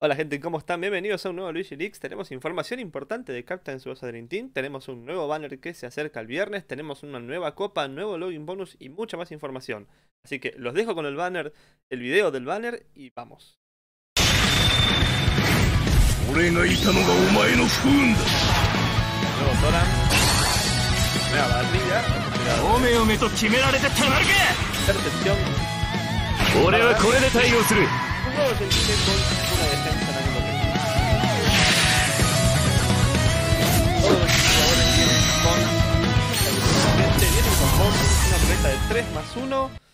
Hola gente, ¿cómo están? Bienvenidos a un nuevo Luigi Tenemos información importante de Captain Subasa Dream Team. Tenemos un nuevo banner que se acerca el viernes. Tenemos una nueva copa, nuevo login bonus y mucha más información. Así que los dejo con el banner, el video del banner y vamos. Nuevo Nueva todos que Gol con una defensa en importante. que Todos los jugadores vienen con. Vienen con una reta de 3 más 1.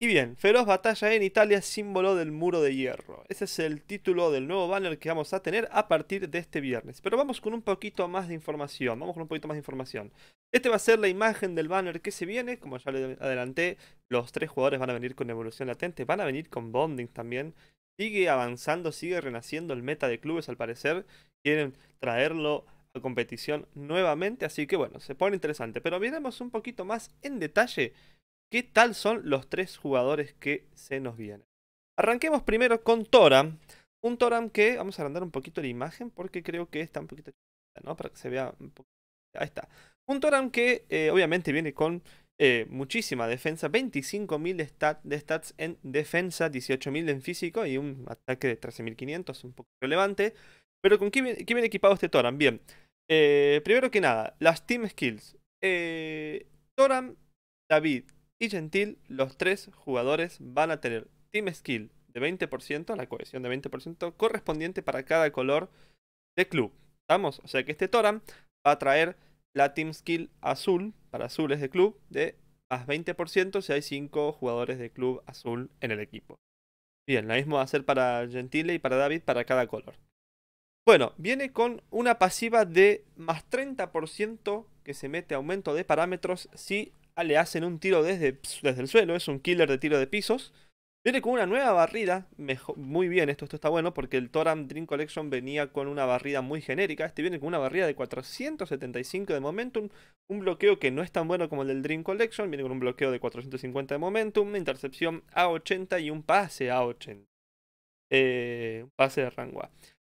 Y bien, feroz batalla en Italia, símbolo del muro de hierro. Ese es el título del nuevo banner que vamos a tener a partir de este viernes. Pero vamos con un poquito más de información, vamos con un poquito más de información. Este va a ser la imagen del banner que se viene, como ya le adelanté, los tres jugadores van a venir con evolución latente, van a venir con bonding también. Sigue avanzando, sigue renaciendo el meta de clubes al parecer, quieren traerlo a competición nuevamente, así que bueno, se pone interesante. Pero miremos un poquito más en detalle qué tal son los tres jugadores que se nos vienen. Arranquemos primero con Toram. Un Toram que, vamos a agrandar un poquito la imagen porque creo que está un poquito chiquita, ¿no? Para que se vea un poquito. Ahí está. Un Toram que eh, obviamente viene con eh, muchísima defensa, 25.000 de stats en defensa, 18.000 en físico y un ataque de 13.500, un poco relevante. Pero ¿con qué viene equipado este Toram? Bien, eh, primero que nada, las Team Skills. Toram, David, y Gentil, los tres jugadores van a tener Team Skill de 20%, la cohesión de 20% correspondiente para cada color de club. ¿Estamos? O sea que este Toran va a traer la Team Skill azul, para azules de club, de más 20% si hay 5 jugadores de club azul en el equipo. Bien, lo mismo va a hacer para Gentile y para David para cada color. Bueno, viene con una pasiva de más 30% que se mete aumento de parámetros si le hacen un tiro desde, desde el suelo, es un killer de tiro de pisos. Viene con una nueva barrida, muy bien, esto, esto está bueno porque el Toram Dream Collection venía con una barrida muy genérica, este viene con una barrida de 475 de Momentum, un bloqueo que no es tan bueno como el del Dream Collection, viene con un bloqueo de 450 de Momentum, intercepción A80 y un pase A80. Eh, un pase de rango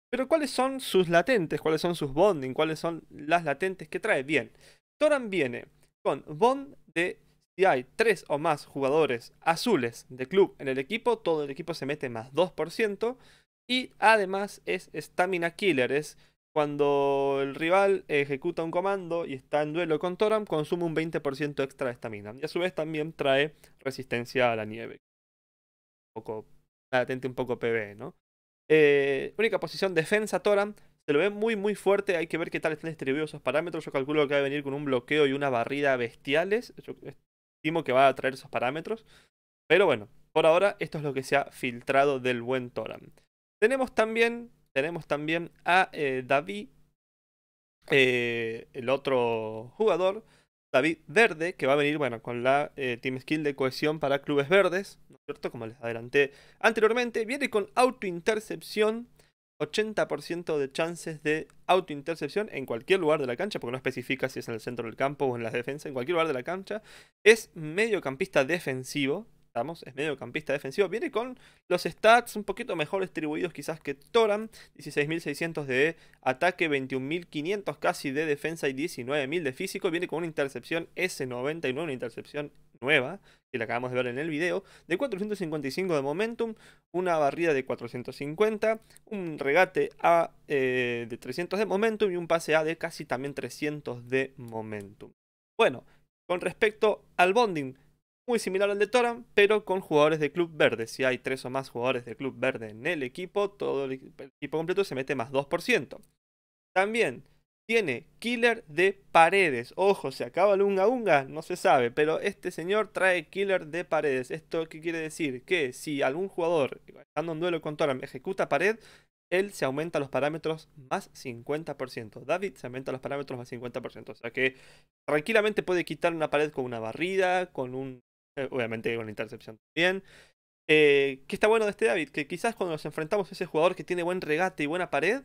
Pero ¿cuáles son sus latentes? ¿Cuáles son sus bonding? ¿Cuáles son las latentes que trae? Bien, Toram viene con Bond de si hay tres o más jugadores azules de club en el equipo, todo el equipo se mete más 2%. Y además es Stamina Killer, es cuando el rival ejecuta un comando y está en duelo con Toram, consume un 20% extra de estamina. Y a su vez también trae resistencia a la nieve. Un poco, latente un poco PB, ¿no? Eh, única posición defensa Toram, se lo ve muy muy fuerte, hay que ver qué tal están distribuidos esos parámetros. Yo calculo que va a venir con un bloqueo y una barrida bestiales. Yo estimo que va a traer esos parámetros. Pero bueno, por ahora esto es lo que se ha filtrado del buen Toran. Tenemos también, tenemos también a eh, David, eh, el otro jugador, David Verde, que va a venir, bueno, con la eh, Team Skill de cohesión para clubes verdes, ¿no cierto? Como les adelanté anteriormente, viene con autointercepción 80% de chances de autointercepción en cualquier lugar de la cancha, porque no especifica si es en el centro del campo o en la defensa, en cualquier lugar de la cancha. Es mediocampista defensivo, estamos, es mediocampista defensivo. Viene con los stats un poquito mejor distribuidos quizás que Toran, 16.600 de ataque, 21.500 casi de defensa y 19.000 de físico. Viene con una intercepción S99, una intercepción nueva y la acabamos de ver en el video, de 455 de momentum, una barrida de 450, un regate A eh, de 300 de momentum y un pase A de casi también 300 de momentum. Bueno, con respecto al bonding, muy similar al de Toran, pero con jugadores de club verde. Si hay tres o más jugadores de club verde en el equipo, todo el equipo completo se mete más 2%. También tiene killer de paredes. Ojo, se acaba el unga unga, no se sabe, pero este señor trae killer de paredes. ¿Esto qué quiere decir? Que si algún jugador, estando un duelo con Toram, ejecuta pared, él se aumenta los parámetros más 50%. David se aumenta los parámetros más 50%. O sea que tranquilamente puede quitar una pared con una barrida, con un... Eh, obviamente con la intercepción también. Eh, ¿Qué está bueno de este David? Que quizás cuando nos enfrentamos a ese jugador que tiene buen regate y buena pared,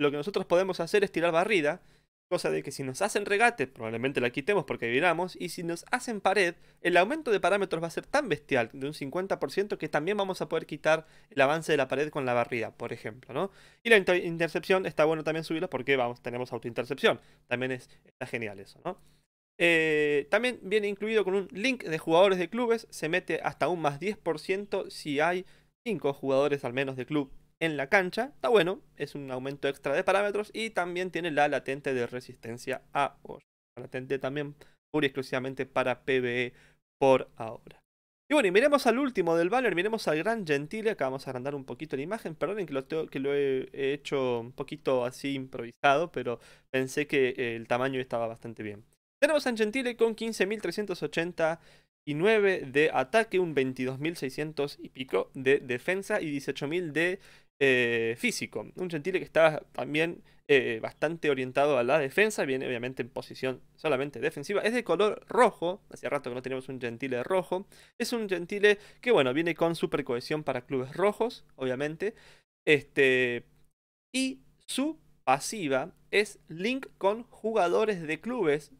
lo que nosotros podemos hacer es tirar barrida, cosa de que si nos hacen regate, probablemente la quitemos porque viramos, y si nos hacen pared, el aumento de parámetros va a ser tan bestial, de un 50%, que también vamos a poder quitar el avance de la pared con la barrida, por ejemplo, ¿no? Y la intercepción está bueno también subirla porque vamos, tenemos autointercepción, también es, está genial eso, ¿no? Eh, también viene incluido con un link de jugadores de clubes, se mete hasta un más 10% si hay 5 jugadores al menos de club en la cancha. Está bueno, es un aumento extra de parámetros y también tiene la latente de resistencia a La Latente también pura y exclusivamente para PvE por ahora. Y bueno, y miremos al último del valor. miremos al gran Gentile. Acá vamos a agrandar un poquito la imagen. Perdonen que lo, que lo he, hecho un poquito así improvisado, pero pensé que eh, el tamaño estaba bastante bien. Tenemos a Gentile con 15.389 de ataque, un 22.600 y pico de defensa y 18.000 de eh, físico. Un Gentile que está también eh, bastante orientado a la defensa, viene obviamente en posición solamente defensiva. Es de color rojo, hace rato que no teníamos un Gentile rojo. Es un Gentile que, bueno, viene con super cohesión para clubes rojos, obviamente. Este, y su pasiva es link con jugadores de clubes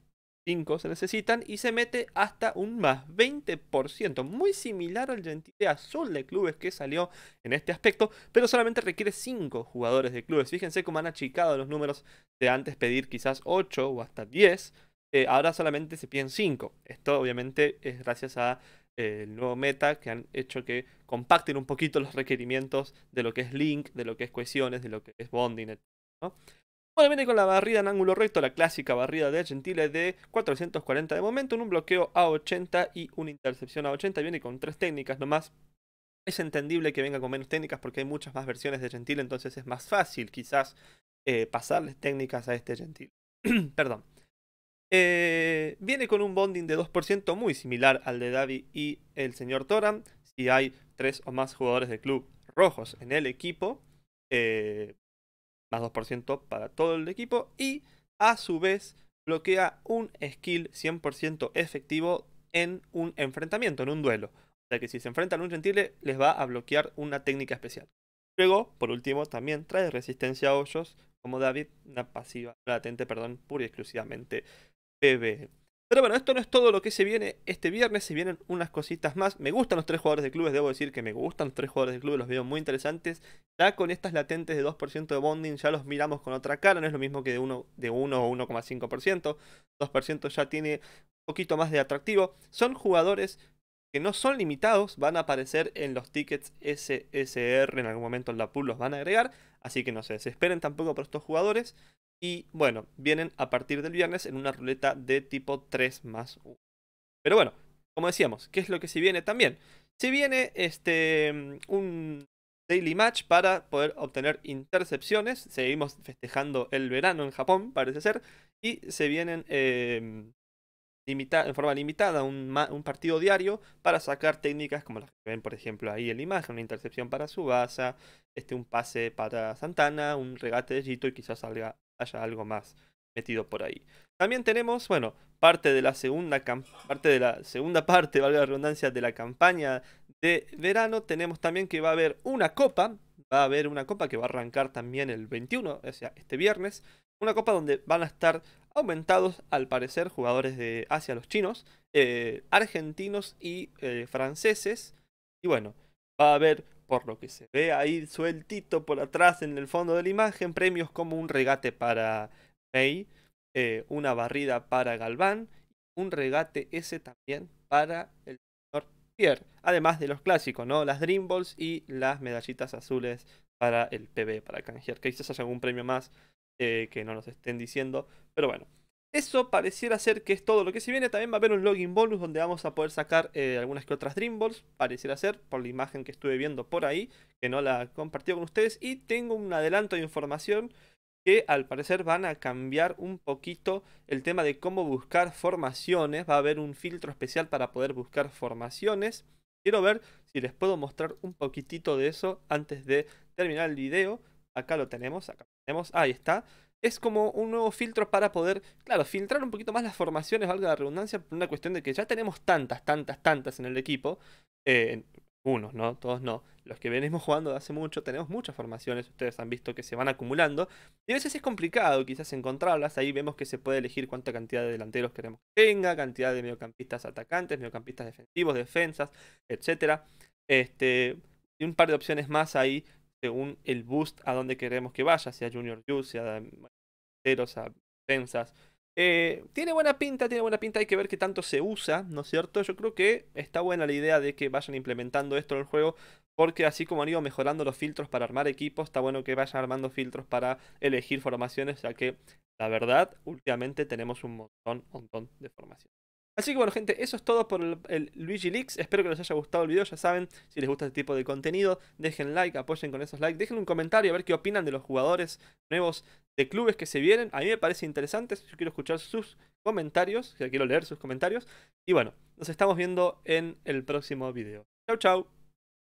5 se necesitan y se mete hasta un más 20%, muy similar al Gentile Azul de clubes que salió en este aspecto, pero solamente requiere 5 jugadores de clubes. Fíjense cómo han achicado los números de antes pedir quizás 8 o hasta 10, eh, ahora solamente se piden 5. Esto obviamente es gracias a eh, el nuevo meta que han hecho que compacten un poquito los requerimientos de lo que es link, de lo que es cohesiones, de lo que es bonding, etc viene con la barrida en ángulo recto, la clásica barrida de Gentile de 440 de momento, un bloqueo a 80 y una intercepción a 80. Viene con tres técnicas nomás. Es entendible que venga con menos técnicas porque hay muchas más versiones de Gentile, entonces es más fácil quizás eh, pasarles técnicas a este Gentile. Perdón. Eh, viene con un bonding de 2% muy similar al de Davi y el señor Toran. Si hay tres o más jugadores del club rojos en el equipo, eh, más 2% para todo el equipo y a su vez bloquea un skill 100% efectivo en un enfrentamiento, en un duelo. O sea que si se enfrentan a un gentile les va a bloquear una técnica especial. Luego, por último, también trae resistencia a hoyos, como David, una pasiva latente, perdón, pura y exclusivamente PvE. Pero bueno, esto no es todo lo que se viene este viernes, se vienen unas cositas más. Me gustan los tres jugadores de clubes, debo decir que me gustan los tres jugadores de clubes, los veo muy interesantes. Ya con estas latentes de 2% de bonding ya los miramos con otra cara, no es lo mismo que de 1, de o 1,5%. 2% ya tiene un poquito más de atractivo. Son jugadores que no son limitados, van a aparecer en los tickets SSR, en algún momento en la pool los van a agregar, así que no se desesperen tampoco por estos jugadores. Y bueno, vienen a partir del viernes en una ruleta de tipo 3 más 1. Pero bueno, como decíamos, ¿qué es lo que se viene también? Se viene este mm, un daily match para poder obtener intercepciones. Seguimos festejando el verano en Japón, parece ser. Y se vienen em, en forma limitada un, partido diario para sacar técnicas como las que ven, por ejemplo, ahí en la imagen: una intercepción para Subasa, este, un pase para Santana, un regate de Jito y quizás salga haya algo más metido por ahí. También tenemos, bueno, parte de la segunda parte de la segunda parte, valga la redundancia, de la campaña de verano. Tenemos también que va a haber una copa. Va a haber una copa que va a arrancar también el 21, o sea, este viernes. Una copa donde van a estar aumentados, al parecer, jugadores de Asia, los chinos, eh, argentinos y eh, franceses. Y bueno, va a haber por lo que se ve ahí sueltito por atrás en el fondo de la imagen, premios como un regate para May, eh, una barrida para Galván, un regate ese también para el señor Pierre, además de los clásicos, ¿no? Las Dream Balls y las medallitas azules para el PB, para canjear, que quizás haya algún premio más eh, que no nos estén diciendo, pero bueno. Eso pareciera ser que es todo lo que se viene. También va a haber un login bonus donde vamos a poder sacar eh, algunas que otras Dream Balls. Pareciera ser, por la imagen que estuve viendo por ahí, que no la compartí con ustedes. Y tengo un adelanto de información que al parecer van a cambiar un poquito el tema de cómo buscar formaciones. Va a haber un filtro especial para poder buscar formaciones. Quiero ver si les puedo mostrar un poquitito de eso antes de terminar el video. Acá lo tenemos, acá lo tenemos, ahí está es como un nuevo filtro para poder, claro, filtrar un poquito más las formaciones, valga la redundancia, por una cuestión de que ya tenemos tantas, tantas, tantas en el equipo. Eh, unos, ¿no? Todos no. Los que venimos jugando de hace mucho, tenemos muchas formaciones, ustedes han visto que se van acumulando. Y a veces es complicado quizás encontrarlas, ahí vemos que se puede elegir cuánta cantidad de delanteros queremos que tenga, cantidad de mediocampistas atacantes, mediocampistas defensivos, defensas, etc. Este, y un par de opciones más ahí según el boost a donde queremos que vaya, sea Junior Youth, sea Monteros, a defensas. Eh, tiene buena pinta, tiene buena pinta, hay que ver qué tanto se usa, ¿no es cierto? Yo creo que está buena la idea de que vayan implementando esto en el juego, porque así como han ido mejorando los filtros para armar equipos, está bueno que vayan armando filtros para elegir formaciones, ya que la verdad, últimamente tenemos un montón, montón de formaciones. Así que bueno, gente, eso es todo por el, LuigiLeaks. Luigi Espero que les haya gustado el video. Ya saben, si les gusta este tipo de contenido, dejen like, apoyen con esos likes. Dejen un comentario a ver qué opinan de los jugadores nuevos de clubes que se vienen. A mí me parece interesante. Yo quiero escuchar sus comentarios. quiero leer sus comentarios. Y bueno, nos estamos viendo en el próximo video. Chau, chau.